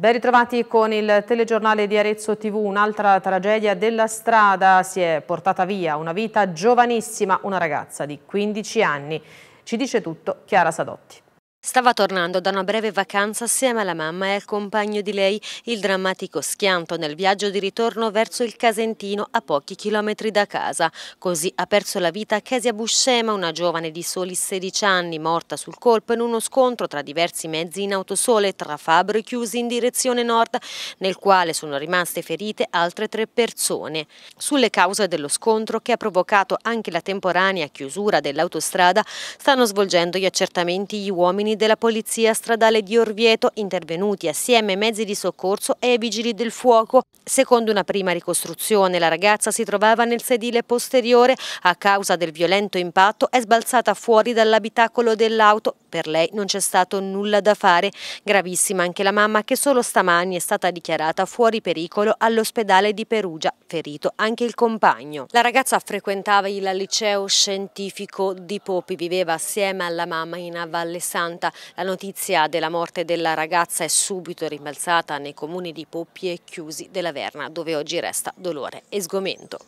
Ben ritrovati con il telegiornale di Arezzo TV, un'altra tragedia della strada, si è portata via una vita giovanissima, una ragazza di 15 anni. Ci dice tutto Chiara Sadotti. Stava tornando da una breve vacanza assieme alla mamma e al compagno di lei, il drammatico schianto nel viaggio di ritorno verso il Casentino a pochi chilometri da casa. Così ha perso la vita Kesia Buscema, una giovane di soli 16 anni, morta sul colpo in uno scontro tra diversi mezzi in autosole tra Fabro e Chiusi in direzione nord, nel quale sono rimaste ferite altre tre persone. Sulle cause dello scontro, che ha provocato anche la temporanea chiusura dell'autostrada, stanno svolgendo gli accertamenti gli uomini uomini della Polizia Stradale di Orvieto, intervenuti assieme ai mezzi di soccorso e ai vigili del fuoco. Secondo una prima ricostruzione, la ragazza si trovava nel sedile posteriore. A causa del violento impatto è sbalzata fuori dall'abitacolo dell'auto per lei non c'è stato nulla da fare, gravissima anche la mamma che solo stamani è stata dichiarata fuori pericolo all'ospedale di Perugia, ferito anche il compagno. La ragazza frequentava il liceo scientifico di Popi, viveva assieme alla mamma in Valle Santa. La notizia della morte della ragazza è subito rimbalzata nei comuni di Poppi e Chiusi della Verna, dove oggi resta dolore e sgomento.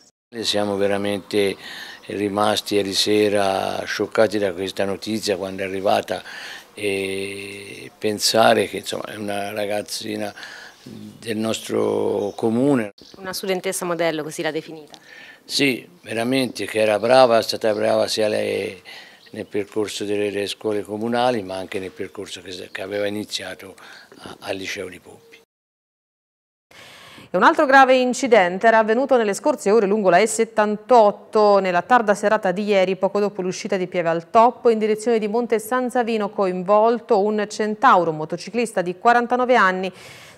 Siamo veramente rimasti ieri sera scioccati da questa notizia quando è arrivata e pensare che insomma, è una ragazzina del nostro comune. Una studentessa modello, così l'ha definita? Sì, veramente, che era brava, è stata brava sia lei nel percorso delle, scuole comunali ma anche nel percorso che, aveva iniziato al liceo di Poppa. E un altro grave incidente era avvenuto nelle scorse ore lungo la E78 nella tarda serata di ieri, poco dopo l'uscita di Pieve al Toppo, in direzione di Monte San Savino, coinvolto un centauro, un motociclista di 49 anni,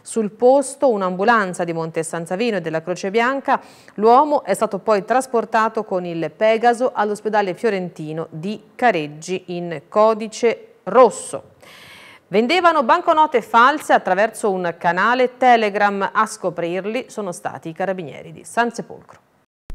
sul posto un'ambulanza di Monte San Savino e della Croce Bianca. L'uomo è stato poi trasportato con il Pegaso all'ospedale fiorentino di Careggi in codice rosso. Vendevano banconote false attraverso un canale Telegram. A scoprirli sono stati i carabinieri di San Sepolcro.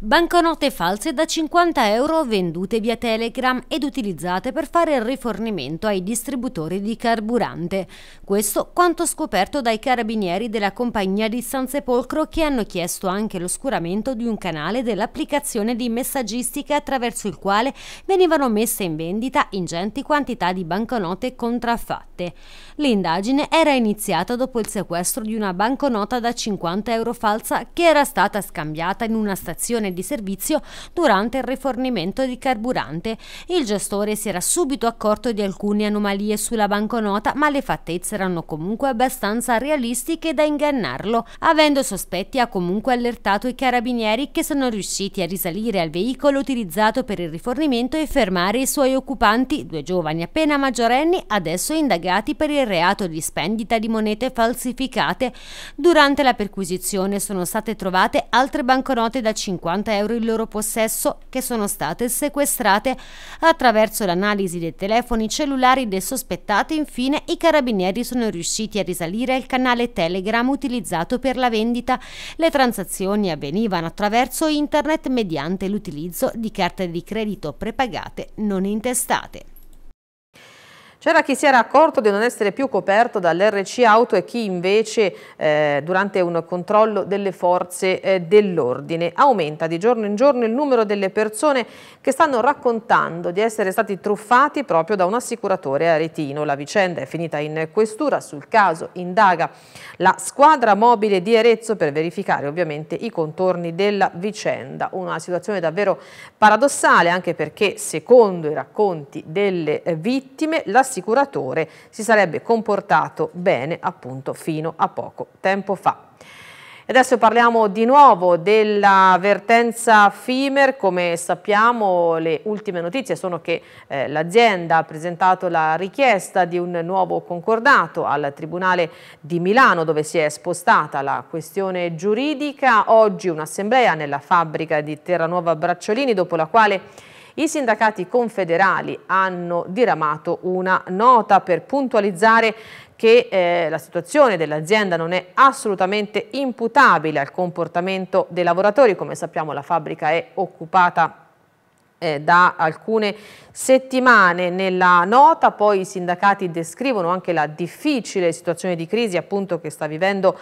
Banconote false da 50 euro vendute via Telegram ed utilizzate per fare il rifornimento ai distributori di carburante. Questo quanto scoperto dai carabinieri della compagnia di San Sepolcro che hanno chiesto anche l'oscuramento di un canale dell'applicazione di messaggistica attraverso il quale venivano messe in vendita ingenti quantità di banconote contraffatte. L'indagine era iniziata dopo il sequestro di una banconota da 50 euro falsa che era stata scambiata in una stazione stazione di servizio durante il rifornimento di carburante. Il gestore si era subito accorto di alcune anomalie sulla banconota, ma le fattezze erano comunque abbastanza realistiche da ingannarlo. Avendo sospetti ha comunque allertato i carabinieri che sono riusciti a risalire al veicolo utilizzato per il rifornimento e fermare i suoi occupanti, due giovani appena maggiorenni, adesso indagati per il reato di spendita di monete falsificate. Durante la perquisizione sono state trovate altre banconote da 50 50 euro in loro possesso che sono state sequestrate. Attraverso l'analisi dei telefoni cellulari dei sospettati, infine, i carabinieri sono riusciti a risalire al canale Telegram utilizzato per la vendita. Le transazioni avvenivano attraverso internet mediante l'utilizzo di carte di credito prepagate non intestate. C'era chi si era accorto di non essere più coperto dall'RC auto e chi invece eh, durante un controllo delle forze eh, dell'ordine. Aumenta di giorno in giorno il numero delle persone che stanno raccontando di essere stati truffati proprio da un assicuratore aretino. La vicenda è finita in questura, sul caso indaga la squadra mobile di Arezzo per verificare ovviamente i contorni della vicenda. Una situazione davvero paradossale anche perché secondo i racconti delle eh, vittime la l'assicuratore si sarebbe comportato bene appunto fino a poco tempo fa. Adesso parliamo di nuovo della vertenza FIMER, come sappiamo le ultime notizie sono che eh, l'azienda ha presentato la richiesta di un nuovo concordato al Tribunale di Milano dove si è spostata la questione giuridica, oggi un'assemblea nella fabbrica di Terranuova Bracciolini dopo la quale i sindacati confederali hanno diramato una nota per puntualizzare che eh, la situazione dell'azienda non è assolutamente imputabile al comportamento dei lavoratori, come sappiamo la fabbrica è occupata eh, da alcune settimane. Nella nota poi i sindacati descrivono anche la difficile situazione di crisi appunto che sta vivendo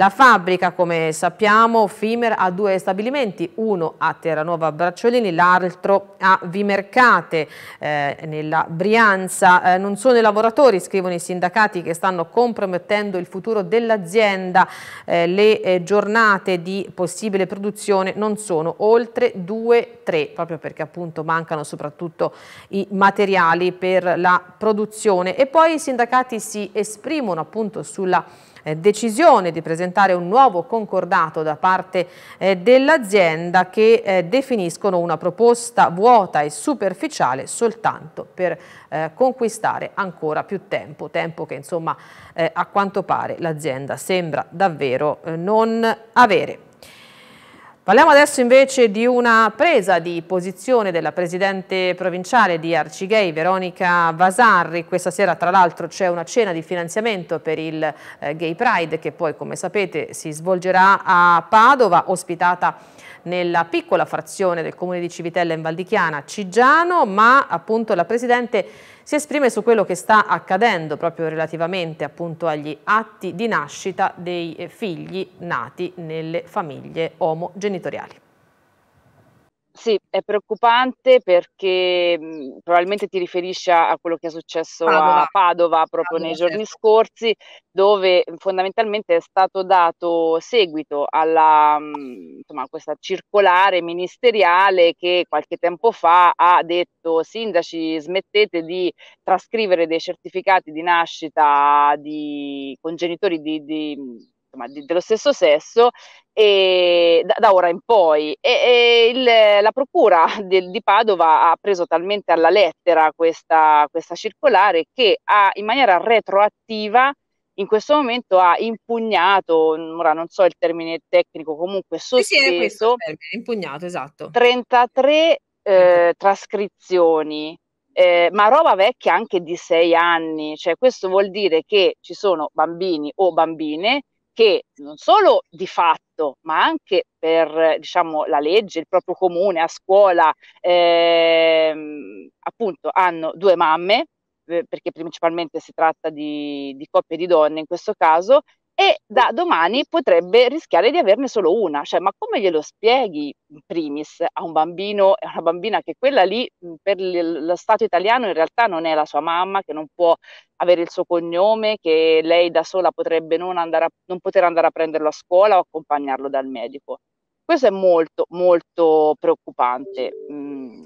la fabbrica, come sappiamo, Fimer ha due stabilimenti, uno a Terranova Bracciolini, l'altro a Vimercate, eh, nella Brianza. Eh, non sono i lavoratori, scrivono i sindacati, che stanno compromettendo il futuro dell'azienda. Eh, le eh, giornate di possibile produzione non sono oltre 2-3, proprio perché appunto mancano soprattutto i materiali per la produzione. E poi i sindacati si esprimono appunto sulla eh, decisione di presentare un nuovo concordato da parte eh, dell'azienda che eh, definiscono una proposta vuota e superficiale soltanto per conquistare ancora più tempo, tempo che insomma a quanto pare l'azienda sembra davvero non avere. Parliamo adesso invece di una presa di posizione della presidente provinciale di Arcigay, Veronica Vasarri. Questa sera tra l'altro c'è una cena di finanziamento per il eh, Gay Pride che poi come sapete si svolgerà a Padova, ospitata nella piccola frazione del comune di Civitella in Val di Chiana, Cigiano, ma appunto la Presidente si esprime su quello che sta accadendo proprio relativamente appunto agli atti di nascita dei eh, figli nati nelle famiglie omogenitoriali. Sì, è preoccupante perché mh, mhmm, probabilmente ti riferisci a, quello che è successo Padova. a Padova proprio Padova, nei certo. giorni scorsi, dove mhmm, fondamentalmente è stato dato seguito alla mh, mhmm, insomma, questa circolare ministeriale che qualche tempo fa ha detto sindaci smettete di trascrivere dei certificati di nascita di congenitori di, di insomma, di, dello stesso sesso e, da, da, ora in poi. E, e il, la Procura di, di, Padova ha preso talmente alla lettera questa, questa circolare che ha, in maniera retroattiva in questo momento ha impugnato, ora non so il termine tecnico, comunque sospeso, sì, sì, impugnato, esatto. 33 eh, trascrizioni, eh, ma roba vecchia anche di sei anni, cioè questo vuol dire che ci sono bambini o bambine che non solo di fatto, ma anche per diciamo, la legge, il proprio comune, a scuola, ehm, appunto hanno due mamme, eh, perché principalmente si tratta di, di coppie di donne in questo caso, e da domani potrebbe rischiare di averne solo una. Cioè, ma come glielo spieghi in primis a un bambino e a una bambina che quella lì per lo Stato italiano in realtà non è la sua mamma, che non può avere il suo cognome, che lei da sola potrebbe non, andare a, non poter andare a prenderlo a scuola o accompagnarlo dal medico. Questo è molto, molto preoccupante. Mm.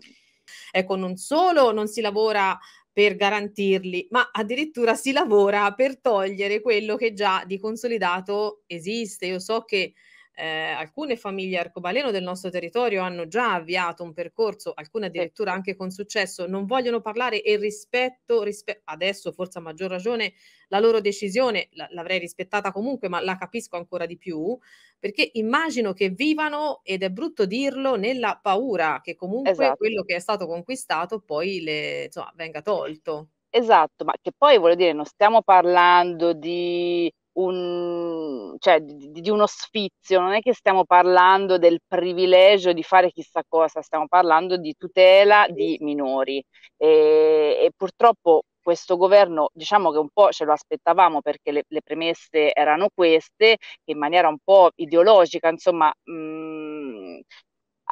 Ecco, non solo non si lavora per garantirli, ma addirittura si lavora per togliere quello che già di consolidato esiste. Io so che eh, alcune famiglie arcobaleno del nostro territorio hanno già avviato un percorso, alcune addirittura anche con successo, non vogliono parlare e rispetto, rispe- adesso forse a maggior ragione, la loro decisione, la- l'avrei rispettata comunque, ma la capisco ancora di più, perché immagino che vivano, ed è brutto dirlo, nella paura che comunque esatto. quello che è stato conquistato poi le, insomma, venga tolto. Esatto, ma che poi voglio dire, non stiamo parlando di un, cioè, di, di, uno sfizio, non è che stiamo parlando del privilegio di fare chissà cosa, stiamo parlando di tutela di minori e, e purtroppo questo governo diciamo che un po' ce lo aspettavamo perché le, le premesse erano queste, che in maniera un po' ideologica, insomma, mh, mm,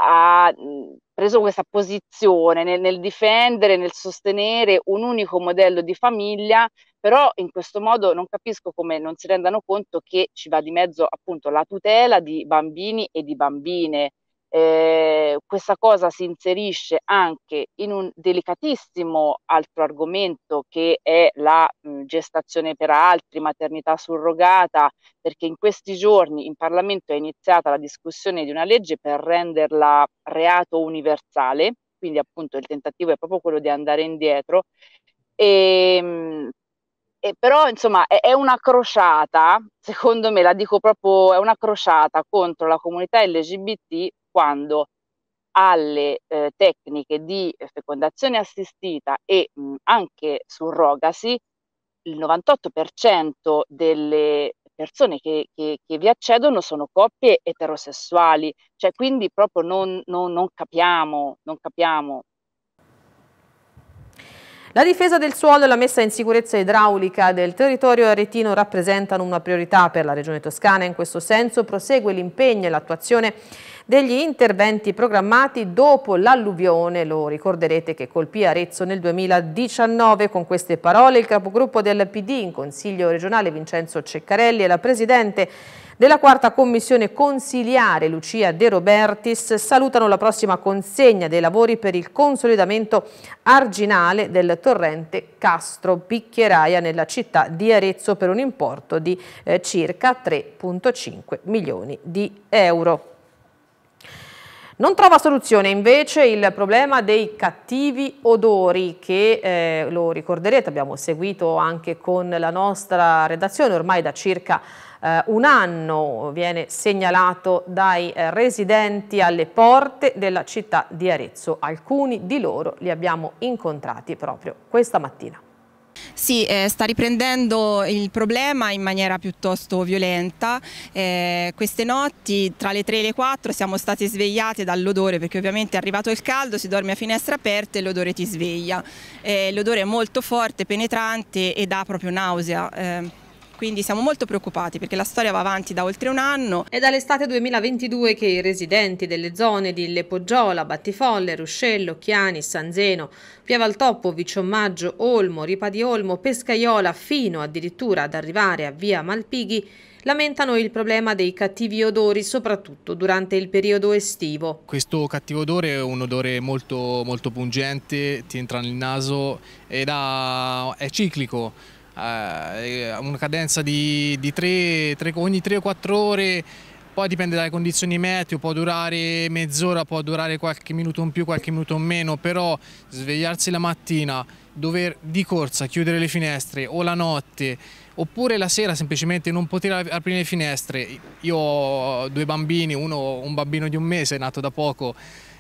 ha preso questa posizione nel, nel, difendere, nel sostenere un unico modello di famiglia, però in questo modo non capisco come non si rendano conto che ci va di mezzo appunto la tutela di bambini e di bambine, eh, questa cosa si inserisce anche in un delicatissimo altro argomento che è la mh, mhmm, gestazione per altri, maternità surrogata, perché in questi giorni in Parlamento è iniziata la discussione di una legge per renderla reato universale, quindi appunto il tentativo è proprio quello di andare indietro. E, ehm, mh, e però insomma è, è, una crociata, secondo me la dico proprio, è una crociata contro la comunità LGBT quando alle eh, tecniche di fecondazione assistita e mh, anche surrogasi, il 98% delle persone che, che, che, vi accedono sono coppie eterosessuali, cioè quindi proprio non, non, non capiamo, non capiamo la difesa del suolo e la messa in sicurezza idraulica del territorio aretino rappresentano una priorità per la Regione Toscana. In questo senso prosegue l'impegno e l'attuazione degli interventi programmati dopo l'alluvione, lo ricorderete che colpì Arezzo nel 2019. Con queste parole il capogruppo del PD in Consiglio regionale Vincenzo Ceccarelli e la Presidente della quarta commissione consiliare Lucia De Robertis salutano la prossima consegna dei lavori per il consolidamento arginale del torrente Castro Picchieraia nella città di Arezzo per un importo di eh, circa 3,5 milioni di euro. Non trova soluzione invece il problema dei cattivi odori che eh, lo ricorderete abbiamo seguito anche con la nostra redazione ormai da circa eh, un anno viene segnalato dai eh, residenti alle porte della città di Arezzo. Alcuni di loro li abbiamo incontrati proprio questa mattina. Sì, eh, sta riprendendo il problema in maniera piuttosto violenta. Eh, queste notti tra le 3 e le 4 siamo state svegliate dall'odore perché ovviamente è arrivato il caldo, si dorme a finestra aperta e l'odore ti sveglia. Eh, l'odore è molto forte, penetrante e dà proprio nausea. Eh, quindi siamo molto preoccupati perché la storia va avanti da oltre un anno. È dall'estate 2022 che i residenti delle zone di Le Poggiola, Battifolle, Ruscello, Chiani, San Zeno, Piavaltoppo, Viciomaggio, Olmo, Ripa di Olmo, Pescaiola fino addirittura ad arrivare a via Malpighi lamentano il problema dei cattivi odori soprattutto durante il periodo estivo. Questo cattivo odore è un odore molto, molto pungente, ti entra nel naso ed ha, è ciclico eh, eh, una cadenza di, di tre, tre, ogni 3 o 4 ore, poi dipende dalle condizioni meteo, può durare mezz'ora, può durare qualche minuto in più, qualche minuto in meno, però svegliarsi la mattina, dover di corsa chiudere le finestre o la notte oppure la sera semplicemente non poter aprire le finestre. Io ho due bambini, uno un bambino di un mese nato da poco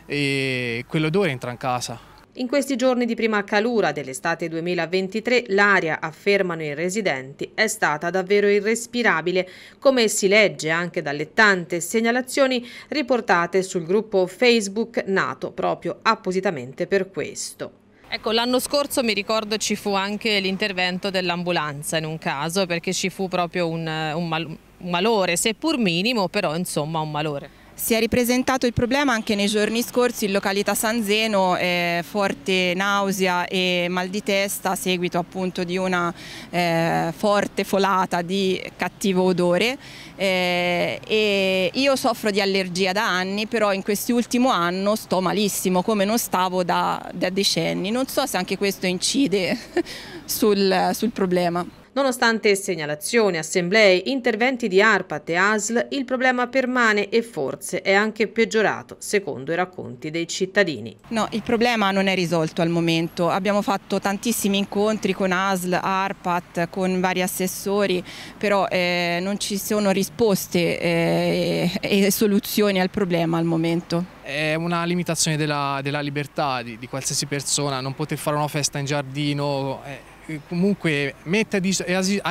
e quell'odore entra in casa. In questi giorni di prima calura dell'estate 2023 l'aria, affermano i residenti, è stata davvero irrespirabile, come si legge anche dalle tante segnalazioni riportate sul gruppo Facebook nato proprio appositamente per questo. Ecco, l'anno scorso mi ricordo ci fu anche l'intervento dell'ambulanza in un caso perché ci fu proprio un, un, mal, un malore, seppur minimo, però insomma un malore. Si è ripresentato il problema anche nei giorni scorsi in località San Zeno, eh, forte nausea e mal di testa a seguito appunto di una eh, forte folata di cattivo odore. Eh, io soffro di allergia da anni, però in quest'ultimo anno sto malissimo, come non stavo da, da, decenni. Non so se anche questo incide sul, sul problema. Nonostante segnalazioni, assemblee, interventi di ARPAT e ASL, il problema permane e forse è anche peggiorato, secondo i racconti dei cittadini. No, il problema non è risolto al momento. Abbiamo fatto tantissimi incontri con ASL, ARPAT, con vari assessori, però eh, non ci sono risposte eh, e soluzioni al problema al momento. È una limitazione della, della libertà di, di, qualsiasi persona, non poter fare una festa in giardino... Eh eh, comunque mette a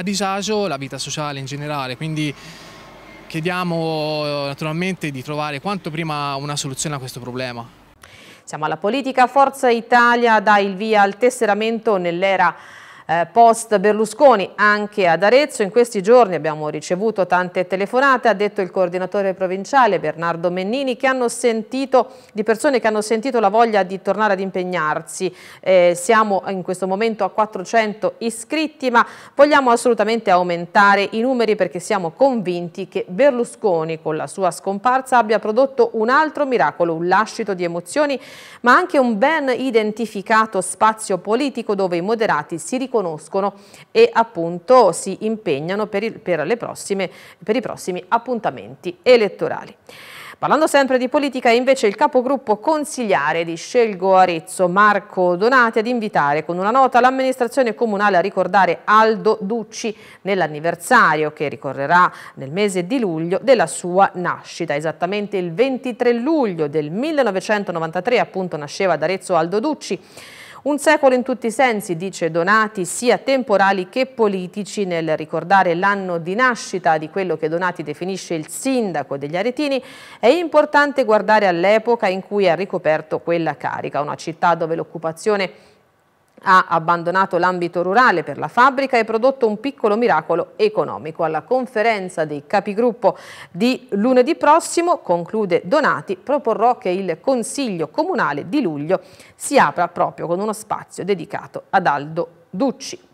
disagio la vita sociale in generale, quindi chiediamo eh, naturalmente di trovare quanto prima una soluzione a questo problema. Siamo alla politica, Forza Italia dà il via al tesseramento nell'era eh, post Berlusconi anche ad Arezzo. In questi giorni abbiamo ricevuto tante telefonate, ha detto il coordinatore provinciale Bernardo Mennini, che hanno sentito, di persone che hanno sentito la voglia di tornare ad impegnarsi. Eh, siamo in questo momento a 400 iscritti, ma vogliamo assolutamente aumentare i numeri perché siamo convinti che Berlusconi con la sua scomparsa abbia prodotto un altro miracolo, un lascito di emozioni, ma anche un ben identificato spazio politico dove i moderati si riconoscono conoscono e appunto si impegnano per, il, per, prossime, per i prossimi appuntamenti elettorali. Parlando sempre di politica, invece il capogruppo consigliare di Scelgo Arezzo, Marco Donati, ad invitare con una nota l'amministrazione comunale a ricordare Aldo Ducci nell'anniversario che ricorrerà nel mese di luglio della sua nascita. Esattamente il 23 luglio del 1993 appunto nasceva ad Arezzo Aldo Ducci un secolo in tutti i sensi, dice Donati, sia temporali che politici, nel ricordare l'anno di nascita di quello che Donati definisce il sindaco degli aretini, è importante guardare all'epoca in cui ha ricoperto quella carica, una città dove l'occupazione ha abbandonato l'ambito rurale per la fabbrica e prodotto un piccolo miracolo economico. Alla conferenza dei capigruppo di lunedì prossimo, conclude Donati, proporrò che il Consiglio Comunale di luglio si apra proprio con uno spazio dedicato ad Aldo Ducci.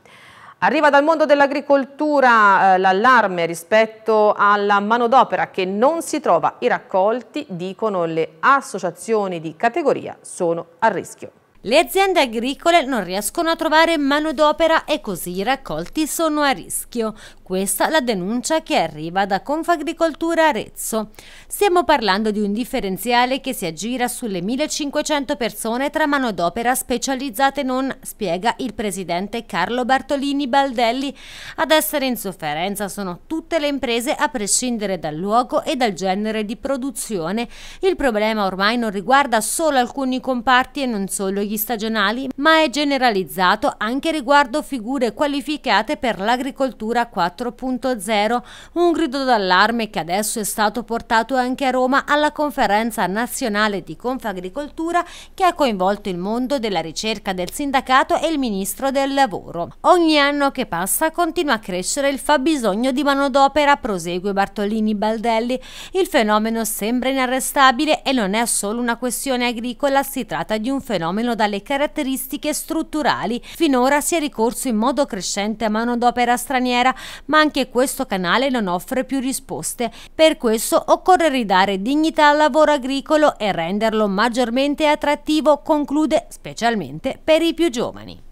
Arriva dal mondo dell'agricoltura eh, l'allarme rispetto alla manodopera che non si trova i raccolti, dicono le associazioni di categoria, sono a rischio. Le aziende agricole non riescono a trovare manodopera e così i raccolti sono a rischio. Questa la denuncia che arriva da Confagricoltura Arezzo. Stiamo parlando di un differenziale che si aggira sulle 1500 persone tra manodopera specializzate e non, spiega il presidente Carlo Bartolini Baldelli. Ad essere in sofferenza sono tutte le imprese a prescindere dal luogo e dal genere di produzione. Il problema ormai non riguarda solo alcuni comparti e non solo i gli stagionali, ma è generalizzato anche riguardo figure qualificate per l'agricoltura 4.0, un grido d'allarme che adesso è stato portato anche a Roma alla conferenza nazionale di Confagricoltura che ha coinvolto il mondo della ricerca del sindacato e il ministro del lavoro. Ogni anno che passa continua a crescere il fabbisogno di manodopera, prosegue Bartolini Baldelli. Il fenomeno sembra inarrestabile e non è solo una questione agricola, si tratta di un fenomeno dalle caratteristiche strutturali. Finora si è ricorso in modo crescente a manodopera straniera, ma anche questo canale non offre più risposte. Per questo occorre ridare dignità al lavoro agricolo e renderlo maggiormente attrattivo, conclude, specialmente per i più giovani.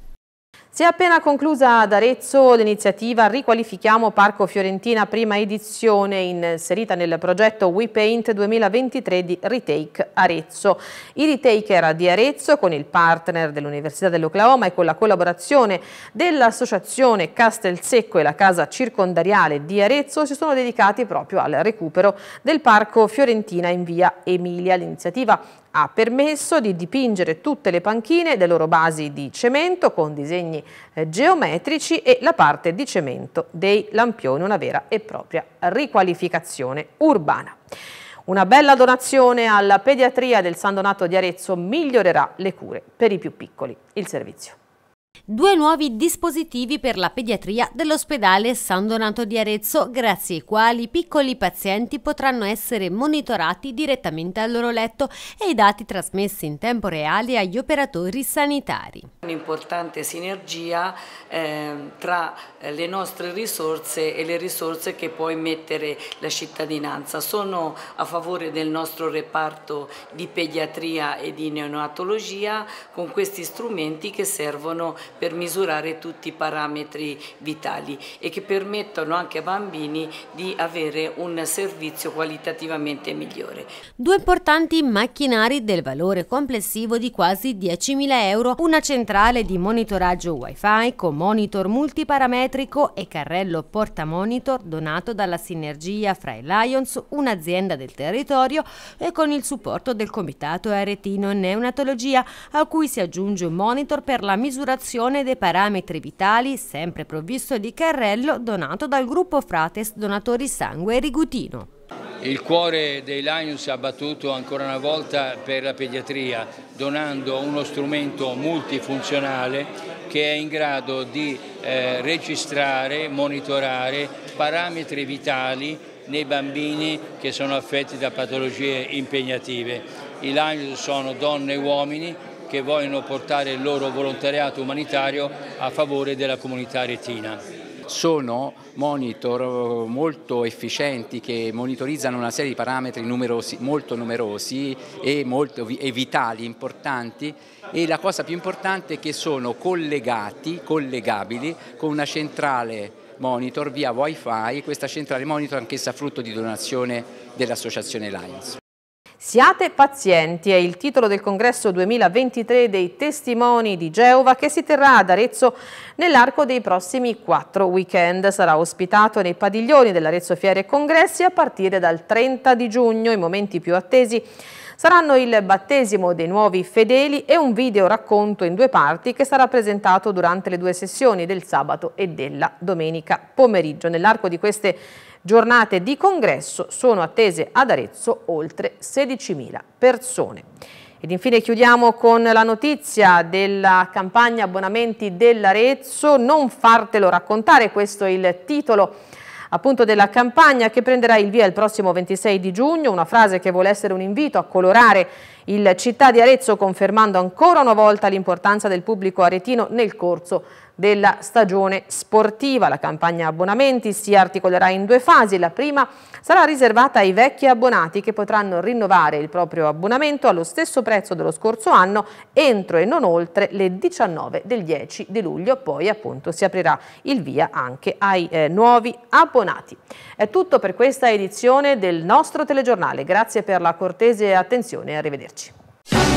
Si è appena conclusa ad Arezzo l'iniziativa Riqualifichiamo Parco Fiorentina prima edizione inserita nel progetto WePaint 2023 di Retake Arezzo. I retaker di Arezzo con il partner dell'Università dell'Oklahoma e con la collaborazione dell'associazione Castelsecco e la casa circondariale di Arezzo si sono dedicati proprio al recupero del Parco Fiorentina in via Emilia. L'iniziativa ha permesso di dipingere tutte le panchine delle loro basi di cemento con disegni eh, geometrici e la parte di cemento dei lampioni, una vera e propria riqualificazione urbana. Una bella donazione alla pediatria del San Donato di Arezzo migliorerà le cure per i più piccoli. Il servizio. Due nuovi dispositivi per la pediatria dell'ospedale San Donato di Arezzo, grazie ai quali piccoli pazienti potranno essere monitorati direttamente al loro letto e i dati trasmessi in tempo reale agli operatori sanitari. Un'importante sinergia ehm, eh, tra le nostre risorse e le risorse che può mettere la cittadinanza. Sono a favore del nostro reparto di pediatria e di neonatologia con questi strumenti che servono per misurare tutti i parametri vitali e che permettono anche ai bambini di avere un servizio qualitativamente migliore. Due importanti macchinari del valore complessivo di quasi 10.000 euro, una centrale di monitoraggio wifi con monitor multiparametrico e carrello portamonitor donato dalla sinergia fra i Lions, un'azienda del territorio e con il supporto del Comitato Aretino Neonatologia a cui si aggiunge un monitor per la misurazione riduzione dei parametri vitali, sempre provvisto di carrello donato dal gruppo Frates Donatori Sangue Rigutino. Il cuore dei Lions ha battuto ancora una volta per la pediatria, donando uno strumento multifunzionale che è in grado di eh, registrare, monitorare parametri vitali nei bambini che sono affetti da patologie impegnative. I Lions sono donne e uomini che vogliono portare il loro volontariato umanitario a favore della comunità retina sono monitor eh, molto efficienti che monitorizzano una serie di parametri numerosi, molto numerosi e, molto, e, vitali, importanti e la cosa più importante è che sono collegati, collegabili con una centrale monitor via wifi, questa centrale monitor anch'essa frutto di donazione dell'associazione Lions. Siate pazienti è il titolo del congresso 2023 dei testimoni di Geova che si terrà ad Arezzo nell'arco dei prossimi quattro weekend. Sarà ospitato nei padiglioni dell'Arezzo Fiere e Congressi a partire dal 30 di giugno, i momenti più attesi saranno il battesimo dei nuovi fedeli e un video racconto in due parti che sarà presentato durante le due sessioni del sabato e della domenica pomeriggio. Nell'arco di queste Giornate di congresso sono attese ad Arezzo oltre 16.000 persone. Ed infine chiudiamo con la notizia della campagna abbonamenti dell'Arezzo, non fartelo raccontare, questo è il titolo appunto della campagna che prenderà il via il prossimo 26 di giugno, una frase che vuole essere un invito a colorare il città di Arezzo confermando ancora una volta l'importanza del pubblico aretino nel corso della stagione sportiva. La campagna abbonamenti si articolerà in due fasi. La prima sarà riservata ai vecchi abbonati che potranno rinnovare il proprio abbonamento allo stesso prezzo dello scorso anno entro e non oltre le 19 del 10 di luglio. Poi appunto si aprirà il via anche ai eh, nuovi abbonati. È tutto per questa edizione del nostro telegiornale. Grazie per la cortese attenzione e arrivederci.